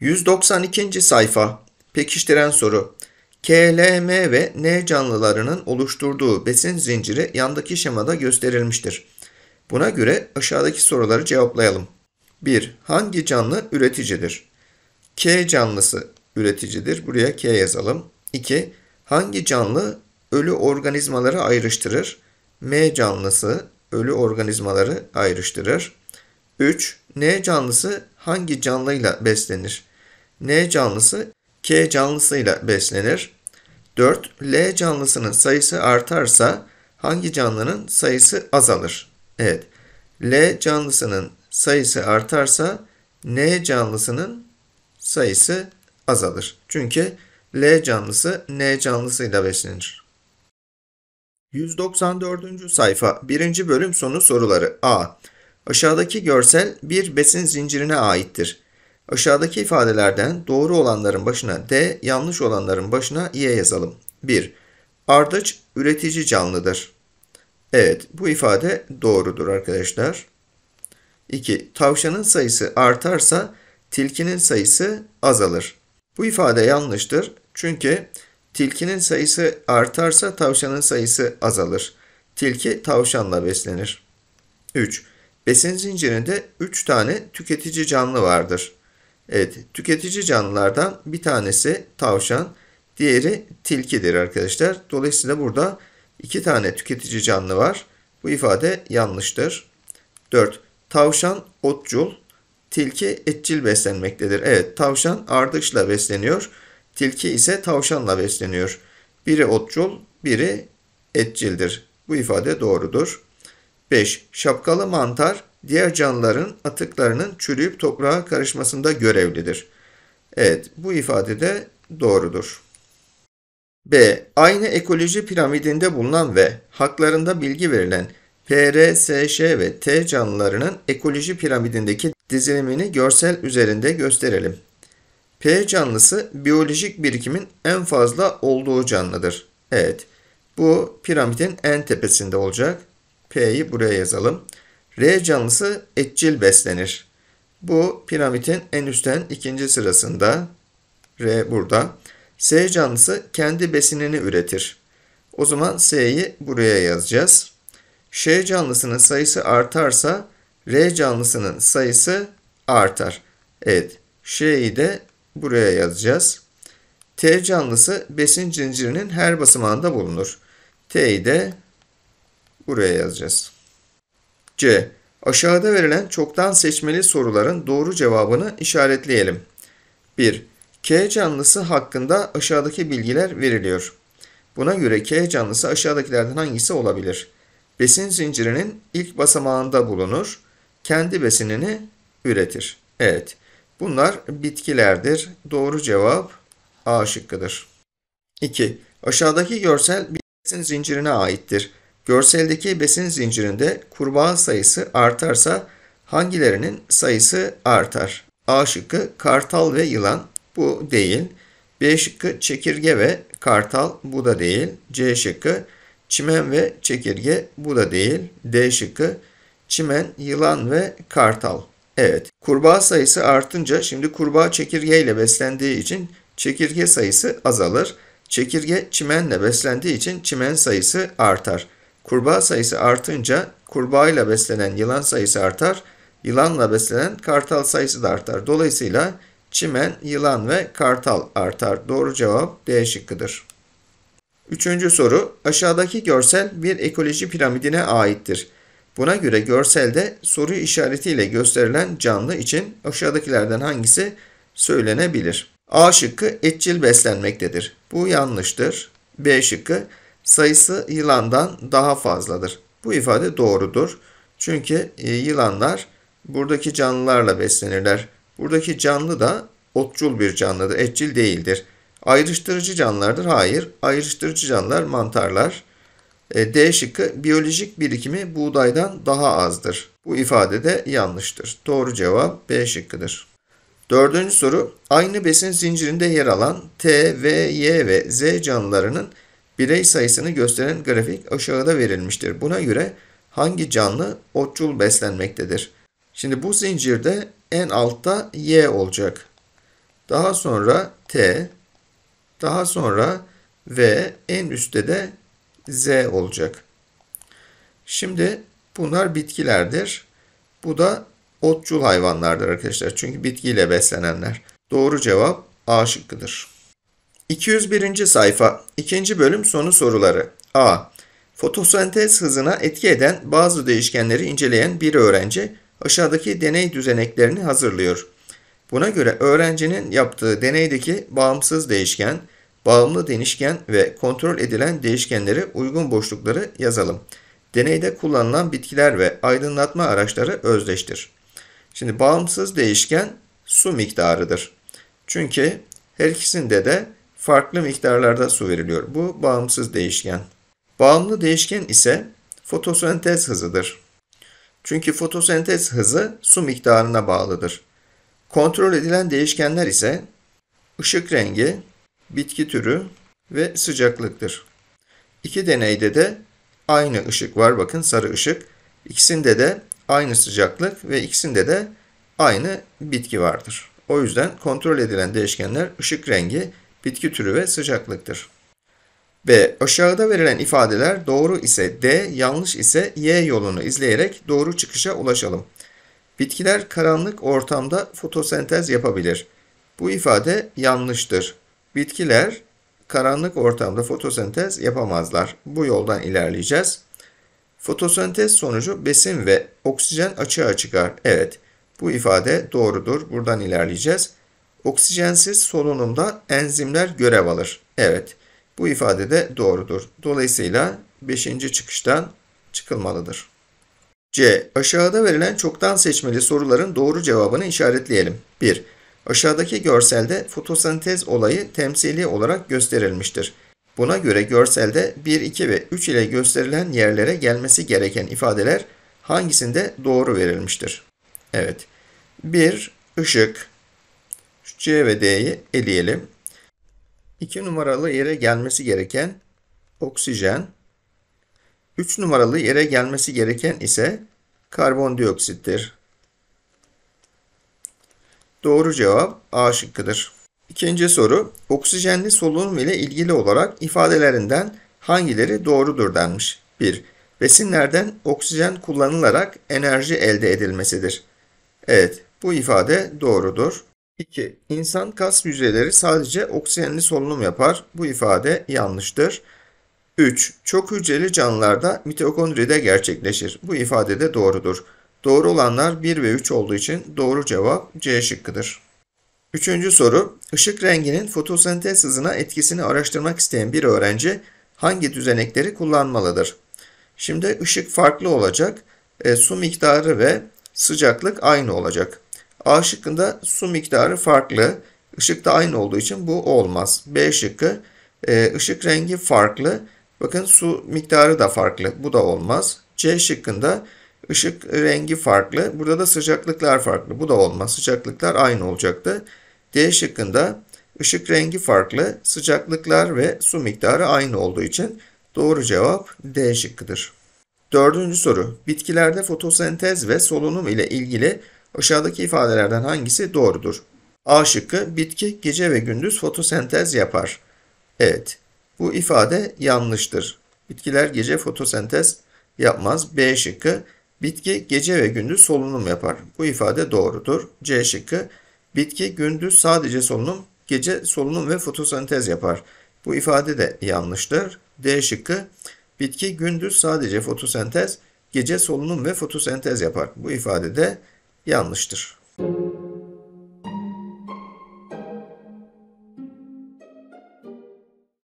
192. sayfa Pekiştiren soru KLM ve N canlılarının oluşturduğu besin zinciri yandaki şemada gösterilmiştir. Buna göre aşağıdaki soruları cevaplayalım. 1. Hangi canlı üreticidir? K canlısı üreticidir. Buraya K yazalım. 2. Hangi canlı ölü organizmaları ayrıştırır? M canlısı ölü organizmaları ayrıştırır. 3. N canlısı hangi canlıyla beslenir? N canlısı K canlısıyla beslenir. 4. L canlısının sayısı artarsa hangi canlının sayısı azalır? Evet. L canlısının sayısı artarsa N canlısının sayısı azalır. Çünkü L canlısı N canlısıyla beslenir. 194. sayfa 1. bölüm sonu soruları A. Aşağıdaki görsel bir besin zincirine aittir. Aşağıdaki ifadelerden doğru olanların başına D, yanlış olanların başına Y yazalım. 1. Ardıç üretici canlıdır. Evet bu ifade doğrudur arkadaşlar. 2. Tavşanın sayısı artarsa tilkinin sayısı azalır. Bu ifade yanlıştır. Çünkü tilkinin sayısı artarsa tavşanın sayısı azalır. Tilki tavşanla beslenir. 3. Besin zincirinde 3 tane tüketici canlı vardır. Evet tüketici canlılardan bir tanesi tavşan, diğeri tilkidir arkadaşlar. Dolayısıyla burada iki tane tüketici canlı var. Bu ifade yanlıştır. 4. Tavşan otçul, tilki etçil beslenmektedir. Evet tavşan ardışla besleniyor, tilki ise tavşanla besleniyor. Biri otçul, biri etçildir. Bu ifade doğrudur. 5. Şapkalı mantar diğer canlıların atıklarının çürüyüp toprağa karışmasında görevlidir. Evet, bu ifade de doğrudur. B. Aynı ekoloji piramidinde bulunan ve haklarında bilgi verilen PR, SŞ ve T canlılarının ekoloji piramidindeki dizilimini görsel üzerinde gösterelim. P canlısı biyolojik birikimin en fazla olduğu canlıdır. Evet, bu piramidin en tepesinde olacak. P'yi buraya yazalım. R canlısı etçil beslenir. Bu piramidin en üstten ikinci sırasında. R burada. S canlısı kendi besinini üretir. O zaman S'yi buraya yazacağız. Ş canlısının sayısı artarsa R canlısının sayısı artar. Evet. Ş'yi de buraya yazacağız. T canlısı besin zincirinin her basamağında bulunur. T'yi de buraya yazacağız. C. Aşağıda verilen çoktan seçmeli soruların doğru cevabını işaretleyelim. 1. K canlısı hakkında aşağıdaki bilgiler veriliyor. Buna göre K canlısı aşağıdakilerden hangisi olabilir? Besin zincirinin ilk basamağında bulunur, kendi besinini üretir. Evet, bunlar bitkilerdir. Doğru cevap A şıkkıdır. 2. Aşağıdaki görsel besin zincirine aittir. Görseldeki besin zincirinde kurbağa sayısı artarsa hangilerinin sayısı artar? A şıkkı kartal ve yılan bu değil. B şıkkı çekirge ve kartal bu da değil. C şıkkı çimen ve çekirge bu da değil. D şıkkı çimen, yılan ve kartal. Evet kurbağa sayısı artınca şimdi kurbağa çekirgeyle beslendiği için çekirge sayısı azalır. Çekirge çimenle beslendiği için çimen sayısı artar. Kurbağa sayısı artınca kurbağayla beslenen yılan sayısı artar, yılanla beslenen kartal sayısı da artar. Dolayısıyla çimen, yılan ve kartal artar. Doğru cevap D şıkkıdır. Üçüncü soru, aşağıdaki görsel bir ekoloji piramidine aittir. Buna göre görselde soru işaretiyle gösterilen canlı için aşağıdakilerden hangisi söylenebilir? A şıkkı etçil beslenmektedir. Bu yanlıştır. B şıkkı sayısı yılandan daha fazladır. Bu ifade doğrudur. Çünkü e, yılanlar buradaki canlılarla beslenirler. Buradaki canlı da otçul bir canlıdır, etçil değildir. Ayrıştırıcı canlılardır. Hayır, ayrıştırıcı canlılar mantarlar. E, D şıkkı biyolojik birikimi buğdaydan daha azdır. Bu ifade de yanlıştır. Doğru cevap B şıkkıdır. Dördüncü soru aynı besin zincirinde yer alan T, V, Y ve Z canlılarının birey sayısını gösteren grafik aşağıda verilmiştir. Buna göre hangi canlı otçul beslenmektedir? Şimdi bu zincirde en altta Y olacak. Daha sonra T, daha sonra V, en üstte de Z olacak. Şimdi bunlar bitkilerdir. Bu da otçul hayvanlardır arkadaşlar. Çünkü bitkiyle beslenenler. Doğru cevap A şıkkıdır. 201. sayfa 2. bölüm sonu soruları. A. Fotosentez hızına etki eden bazı değişkenleri inceleyen bir öğrenci aşağıdaki deney düzeneklerini hazırlıyor. Buna göre öğrencinin yaptığı deneydeki bağımsız değişken, bağımlı değişken ve kontrol edilen değişkenleri uygun boşlukları yazalım. Deneyde kullanılan bitkiler ve aydınlatma araçları özdeştir. Şimdi bağımsız değişken su miktarıdır. Çünkü her ikisinde de farklı miktarlarda su veriliyor. Bu bağımsız değişken. Bağımlı değişken ise fotosentez hızıdır. Çünkü fotosentez hızı su miktarına bağlıdır. Kontrol edilen değişkenler ise ışık rengi, bitki türü ve sıcaklıktır. İki deneyde de aynı ışık var. Bakın sarı ışık. İkisinde de aynı sıcaklık ve ikisinde de aynı bitki vardır. O yüzden kontrol edilen değişkenler ışık rengi, bitki türü ve sıcaklıktır. B. Aşağıda verilen ifadeler doğru ise D, yanlış ise Y yolunu izleyerek doğru çıkışa ulaşalım. Bitkiler karanlık ortamda fotosentez yapabilir. Bu ifade yanlıştır. Bitkiler karanlık ortamda fotosentez yapamazlar. Bu yoldan ilerleyeceğiz. Fotosentez sonucu besin ve oksijen açığa çıkar. Evet, bu ifade doğrudur. Buradan ilerleyeceğiz. Oksijensiz solunumda enzimler görev alır. Evet bu ifade de doğrudur. Dolayısıyla 5. çıkıştan çıkılmalıdır. C. Aşağıda verilen çoktan seçmeli soruların doğru cevabını işaretleyelim. 1. Aşağıdaki görselde fotosentez olayı temsili olarak gösterilmiştir. Buna göre görselde 1, 2 ve 3 ile gösterilen yerlere gelmesi gereken ifadeler hangisinde doğru verilmiştir? Evet. 1. Işık C ve D'yi eleyelim. 2 numaralı yere gelmesi gereken oksijen, 3 numaralı yere gelmesi gereken ise karbondioksittir. Doğru cevap A şıkkıdır. İkinci soru, oksijenli solunum ile ilgili olarak ifadelerinden hangileri doğrudur denmiş. 1. Besinlerden oksijen kullanılarak enerji elde edilmesidir. Evet, bu ifade doğrudur. 2. İnsan kas hücreleri sadece oksijenli solunum yapar. Bu ifade yanlıştır. 3. Çok hücreli canlılarda mitokondride gerçekleşir. Bu ifade de doğrudur. Doğru olanlar 1 ve 3 olduğu için doğru cevap C şıkkıdır. Üçüncü soru. Işık renginin fotosentez hızına etkisini araştırmak isteyen bir öğrenci hangi düzenekleri kullanmalıdır? Şimdi ışık farklı olacak, e, su miktarı ve sıcaklık aynı olacak. A şıkkında su miktarı farklı. Işıkta aynı olduğu için bu olmaz. B şıkkı e, ışık rengi farklı. Bakın su miktarı da farklı. Bu da olmaz. C şıkkında ışık rengi farklı. Burada da sıcaklıklar farklı. Bu da olmaz. Sıcaklıklar aynı olacaktı. D şıkkında ışık rengi farklı. Sıcaklıklar ve su miktarı aynı olduğu için doğru cevap D şıkkıdır. Dördüncü soru. Bitkilerde fotosentez ve solunum ile ilgili Aşağıdaki ifadelerden hangisi doğrudur? A şıkkı bitki gece ve gündüz fotosentez yapar. Evet. Bu ifade yanlıştır. Bitkiler gece fotosentez yapmaz. B şıkkı bitki gece ve gündüz solunum yapar. Bu ifade doğrudur. C şıkkı bitki gündüz sadece solunum, gece solunum ve fotosentez yapar. Bu ifade de yanlıştır. D şıkkı bitki gündüz sadece fotosentez, gece solunum ve fotosentez yapar. Bu ifade de yanlıştır.